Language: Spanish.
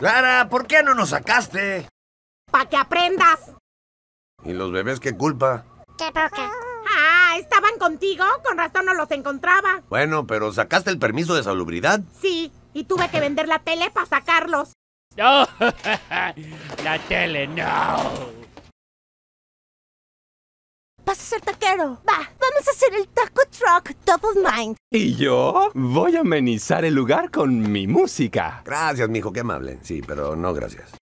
Clara, ¿por qué no nos sacaste? ¡Para que aprendas! ¿Y los bebés qué culpa? ¿Qué poca? Ah, ¿estaban contigo? Con razón no los encontraba. Bueno, pero ¿sacaste el permiso de salubridad? Sí, y tuve que vender la tele para sacarlos. No, la tele no vas a ser taquero. Va, vamos a hacer el Taco Truck Top of Mind. Y yo voy a amenizar el lugar con mi música. Gracias, mijo, qué amable. Sí, pero no gracias.